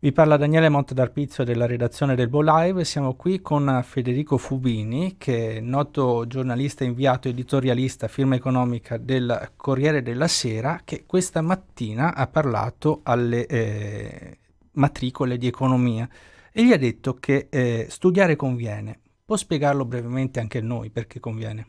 Vi parla Daniele Monte d'Arpizio della redazione del Bolive. Siamo qui con Federico Fubini, che è noto giornalista inviato editorialista firma economica del Corriere della Sera, che questa mattina ha parlato alle eh, matricole di economia e gli ha detto che eh, studiare conviene. Può spiegarlo brevemente anche a noi perché conviene?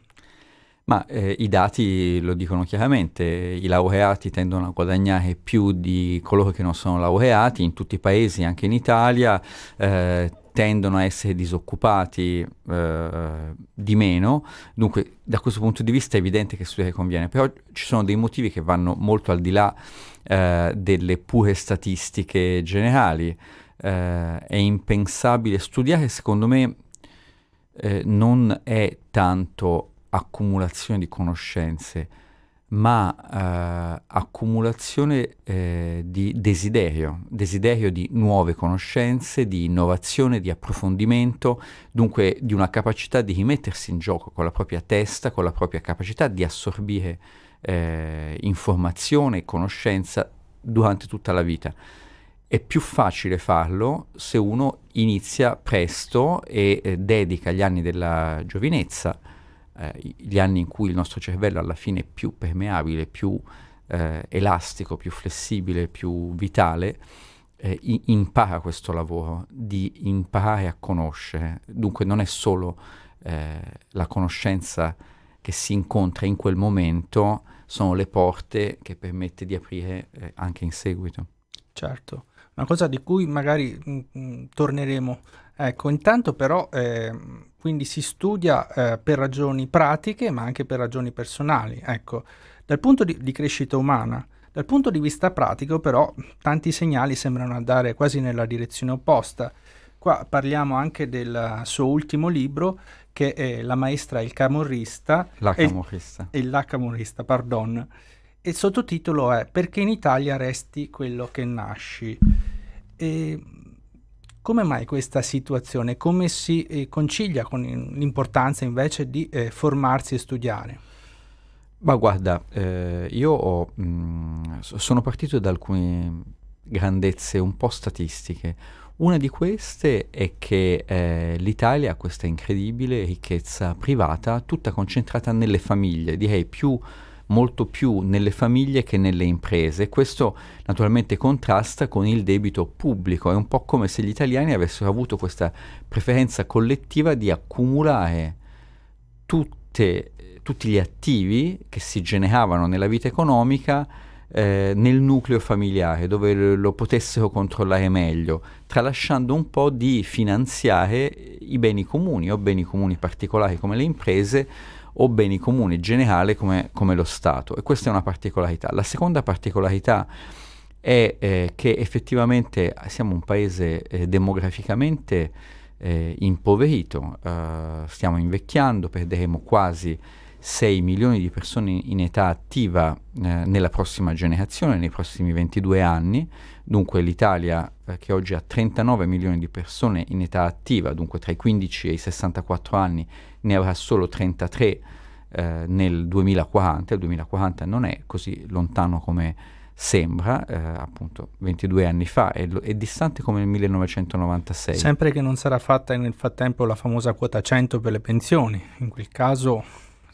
Ma eh, i dati lo dicono chiaramente, i laureati tendono a guadagnare più di coloro che non sono laureati, in tutti i paesi, anche in Italia, eh, tendono a essere disoccupati eh, di meno, dunque da questo punto di vista è evidente che studiare conviene, però ci sono dei motivi che vanno molto al di là eh, delle pure statistiche generali. Eh, è impensabile studiare, secondo me eh, non è tanto accumulazione di conoscenze, ma eh, accumulazione eh, di desiderio, desiderio di nuove conoscenze, di innovazione, di approfondimento, dunque di una capacità di rimettersi in gioco con la propria testa, con la propria capacità di assorbire eh, informazione e conoscenza durante tutta la vita. È più facile farlo se uno inizia presto e eh, dedica gli anni della giovinezza eh, gli anni in cui il nostro cervello alla fine è più permeabile, più eh, elastico, più flessibile, più vitale, eh, impara questo lavoro di imparare a conoscere. Dunque non è solo eh, la conoscenza che si incontra in quel momento, sono le porte che permette di aprire eh, anche in seguito. Certo una cosa di cui magari mh, mm, mm, torneremo Ecco, intanto però eh, quindi si studia eh, per ragioni pratiche ma anche per ragioni personali, ecco, dal punto di, di, crescita umana. Dal punto di vista pratico però tanti segnali sembrano andare quasi nella direzione opposta. Qua parliamo anche del suo ultimo libro che è La maestra e il camorrista. La camorrista. E, e la camorrista, pardon. E il sottotitolo è Perché in Italia resti quello che nasci. E come mai questa situazione? Come si eh, concilia con l'importanza invece di eh, formarsi e studiare? Ma guarda, eh, io ho, mh, mm, sono partito da alcune grandezze un po' statistiche. Una di queste è che eh, l'Italia ha questa incredibile ricchezza privata, tutta concentrata nelle famiglie, direi più molto più nelle famiglie che nelle imprese. Questo naturalmente contrasta con il debito pubblico, è un po' come se gli italiani avessero avuto questa preferenza collettiva di accumulare tutte, tutti gli attivi che si generavano nella vita economica eh, nel nucleo familiare, dove lo potessero controllare meglio, tralasciando un po' di finanziare i beni comuni o beni comuni particolari come le imprese o beni comuni generale come, come lo Stato. E questa è una particolarità. La seconda particolarità è eh, che effettivamente siamo un paese eh, demograficamente eh, impoverito, eh, stiamo invecchiando, perderemo quasi 6 milioni di persone in età attiva eh, nella prossima generazione, nei prossimi 22 anni, Dunque l'Italia, eh, che oggi ha 39 milioni di persone in età attiva, dunque tra i 15 e i 64 anni, ne avrà solo 33 eh, nel 2040, il 2040 non è così lontano come sembra, eh, appunto 22 anni fa, è, è, distante come il 1996. Sempre che non sarà fatta nel frattempo la famosa quota 100 per le pensioni, in quel caso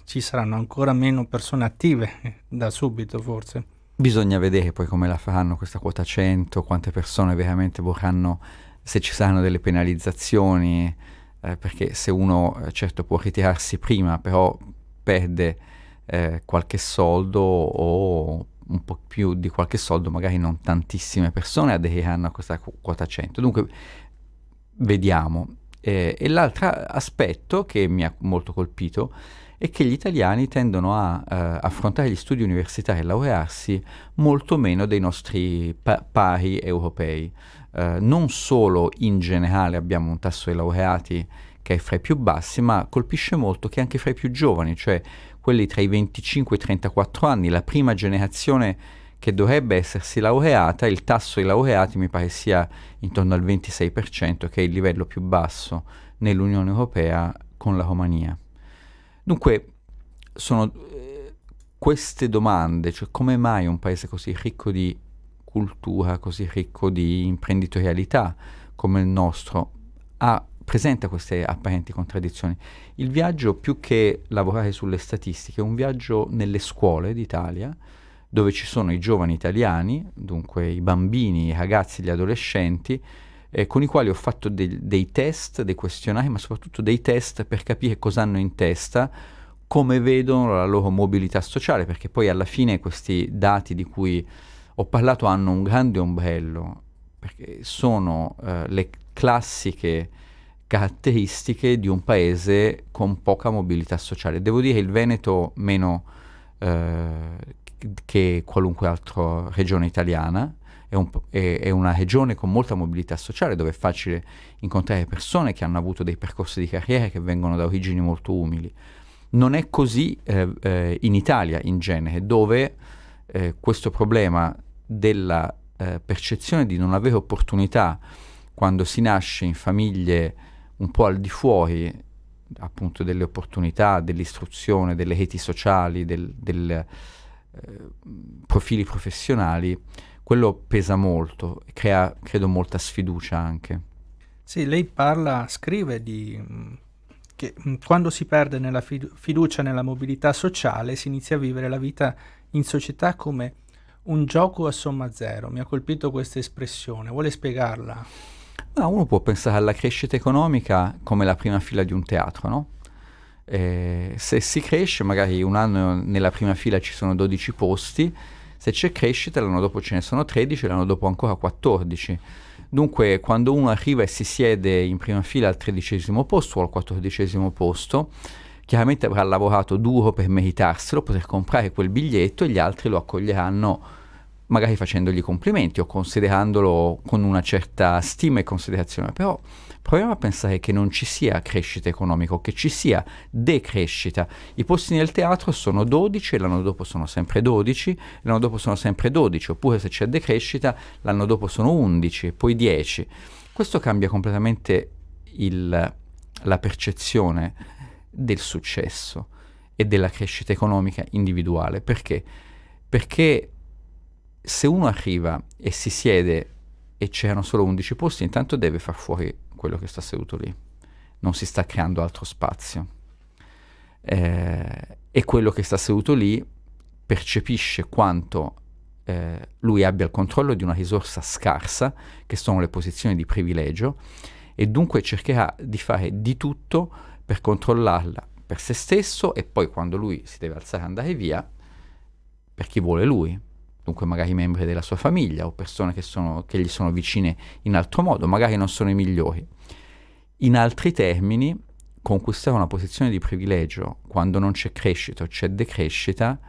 ci saranno ancora meno persone attive eh, da subito forse. Bisogna vedere poi come la faranno questa quota 100, quante persone veramente vorranno, se ci saranno delle penalizzazioni, eh, perché se uno eh, certo può ritirarsi prima, però perde eh, qualche soldo o un po' più di qualche soldo, magari non tantissime persone aderiranno a questa quota 100. Dunque vediamo, eh, e l'altro aspetto che mi ha molto colpito è che gli italiani tendono a eh, affrontare gli studi universitari e laurearsi molto meno dei nostri pa- pari europei. Eh, non solo in generale abbiamo un tasso di laureati che è fra i più bassi, ma colpisce molto che anche fra i più giovani, cioè quelli tra i 25 e i 34 anni, la prima generazione che dovrebbe essersi laureata, il tasso di laureati mi pare sia intorno al 26%, che è il livello più basso nell'Unione Europea con la Romania. Dunque, sono eh, queste domande, cioè come mai un paese così ricco di cultura, così ricco di imprenditorialità come il nostro, ha presenta queste apparenti contraddizioni. Il viaggio, più che lavorare sulle statistiche, è un viaggio nelle scuole d'Italia, dove ci sono i giovani italiani, dunque i bambini, i ragazzi, gli adolescenti, eh, con i quali ho fatto de- dei test, dei questionari, ma soprattutto dei test per capire cosa hanno in testa, come vedono la loro mobilità sociale, perché poi alla fine questi dati di cui ho parlato hanno un grande ombrello, perché sono eh, le classiche caratteristiche di un paese con poca mobilità sociale. Devo dire il Veneto meno eh, che qualunque altra regione italiana, è, un, è, è, una regione con molta mobilità sociale dove è facile incontrare persone che hanno avuto dei percorsi di carriera che vengono da origini molto umili. Non è così eh, eh, in Italia in genere, dove eh, questo problema della eh, percezione di non avere opportunità quando si nasce in famiglie un po' al di fuori appunto delle opportunità, dell'istruzione, delle reti sociali, del, del eh, profili professionali, quello pesa molto, crea, credo, molta sfiducia anche. Sì, lei parla, scrive di mm, che mm, quando si perde nella fiducia nella mobilità sociale si inizia a vivere la vita in società come un gioco a somma zero. Mi ha colpito questa espressione, vuole spiegarla? Ma uno può pensare alla crescita economica come la prima fila di un teatro, no? Eh, se si cresce, magari un anno nella prima fila ci sono 12 posti, se c'è crescita l'anno dopo ce ne sono 13 l'anno dopo ancora 14. Dunque, quando uno arriva e si siede in prima fila al tredicesimo posto o al quattordicesimo posto, chiaramente avrà lavorato duro per meritarselo, poter comprare quel biglietto e gli altri lo accoglieranno magari facendogli complimenti o considerandolo con una certa stima e considerazione, però proviamo a pensare che non ci sia crescita economica che ci sia decrescita. I posti nel teatro sono 12, l'anno dopo sono sempre 12, l'anno dopo sono sempre 12, oppure se c'è decrescita l'anno dopo sono 11, poi 10. Questo cambia completamente il, la percezione del successo e della crescita economica individuale. Perché? Perché se uno arriva e si siede e c'erano solo 11 posti, intanto deve far fuori quello che sta seduto lì, non si sta creando altro spazio. Eh, e quello che sta seduto lì percepisce quanto eh, lui abbia il controllo di una risorsa scarsa, che sono le posizioni di privilegio, e dunque cercherà di fare di tutto per controllarla per se stesso e poi quando lui si deve alzare e andare via, per chi vuole lui, dunque magari membri della sua famiglia o persone che, sono, che gli sono vicine in altro modo, magari non sono i migliori. In altri termini, conquistare una posizione di privilegio quando non c'è crescita o c'è decrescita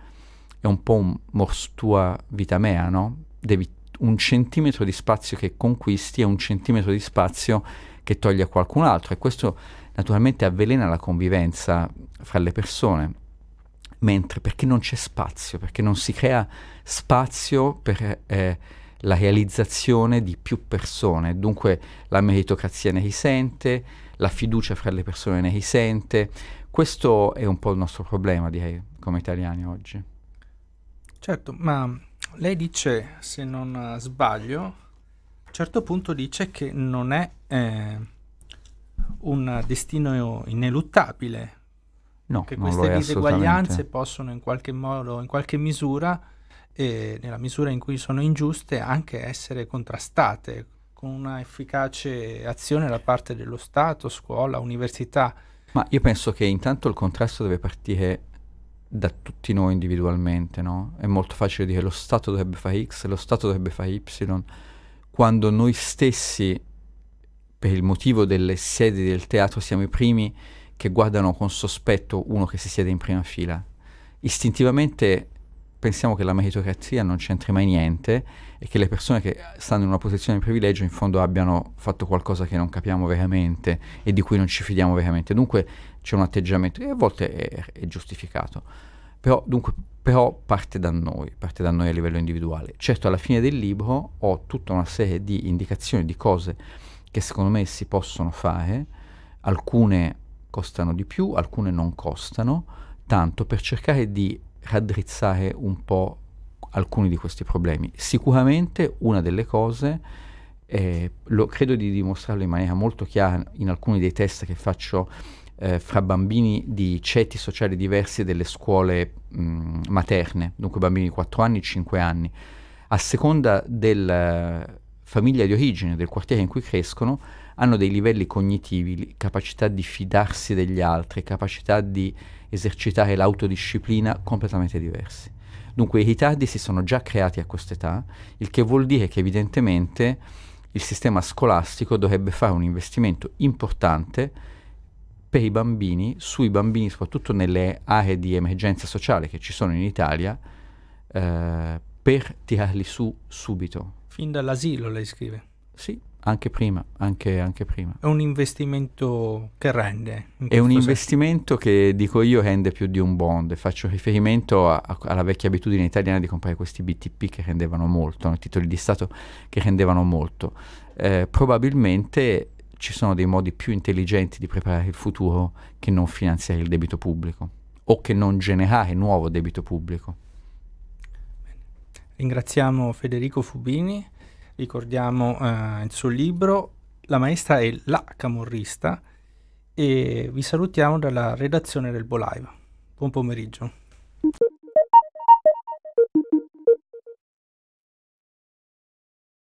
è un po' un morstua vita mea, no? Devi un centimetro di spazio che conquisti è un centimetro di spazio che toglie a qualcun altro e questo naturalmente avvelena la convivenza fra le persone mentre perché non c'è spazio, perché non si crea spazio per eh, la realizzazione di più persone, dunque la meritocrazia ne risente, la fiducia fra le persone ne risente, questo è un po' il nostro problema direi come italiani oggi. Certo, ma lei dice, se non sbaglio, a un certo punto dice che non è eh, un destino ineluttabile No, che queste diseguaglianze possono in qualche modo, in qualche misura, eh, nella misura in cui sono ingiuste, anche essere contrastate con una efficace azione da parte dello Stato, scuola, università. Ma io penso che intanto il contrasto deve partire da tutti noi individualmente, no? È molto facile dire lo Stato dovrebbe fare X, lo Stato dovrebbe fare Y, quando noi stessi, per il motivo delle sedi del teatro, siamo i primi che guardano con sospetto uno che si siede in prima fila. Istintivamente pensiamo che la meritocrazia non c'entri mai niente e che le persone che stanno in una posizione di privilegio in fondo abbiano fatto qualcosa che non capiamo veramente e di cui non ci fidiamo veramente. Dunque c'è un atteggiamento che a volte è, è giustificato, però, dunque, però parte da noi, parte da noi a livello individuale. Certo alla fine del libro ho tutta una serie di indicazioni, di cose che secondo me si possono fare, alcune costano di più, alcune non costano, tanto per cercare di raddrizzare un po' alcuni di questi problemi. Sicuramente una delle cose, eh, lo, credo di dimostrarlo in maniera molto chiara in alcuni dei test che faccio eh, fra bambini di ceti sociali diversi delle scuole mh, materne, dunque bambini di 4 anni, 5 anni, a seconda della eh, famiglia di origine, del quartiere in cui crescono, hanno dei livelli cognitivi, capacità di fidarsi degli altri, capacità di esercitare l'autodisciplina completamente diversi. Dunque i ritardi si sono già creati a quest'età, il che vuol dire che evidentemente il sistema scolastico dovrebbe fare un investimento importante per i bambini, sui bambini soprattutto nelle aree di emergenza sociale che ci sono in Italia, eh, per tirarli su subito. Fin dall'asilo lei scrive. Sì, anche prima, anche, anche prima. È un investimento che rende. è un senso. investimento che dico io rende più di un bond. Faccio riferimento a, a, alla vecchia abitudine italiana di comprare questi BTP che rendevano molto, no? titoli di Stato che rendevano molto. Eh, probabilmente ci sono dei modi più intelligenti di preparare il futuro che non finanziare il debito pubblico o che non generare nuovo debito pubblico. Ringraziamo Federico Fubini ricordiamo eh, il suo libro, la maestra è la camorrista e vi salutiamo dalla redazione del Bolive. Buon pomeriggio.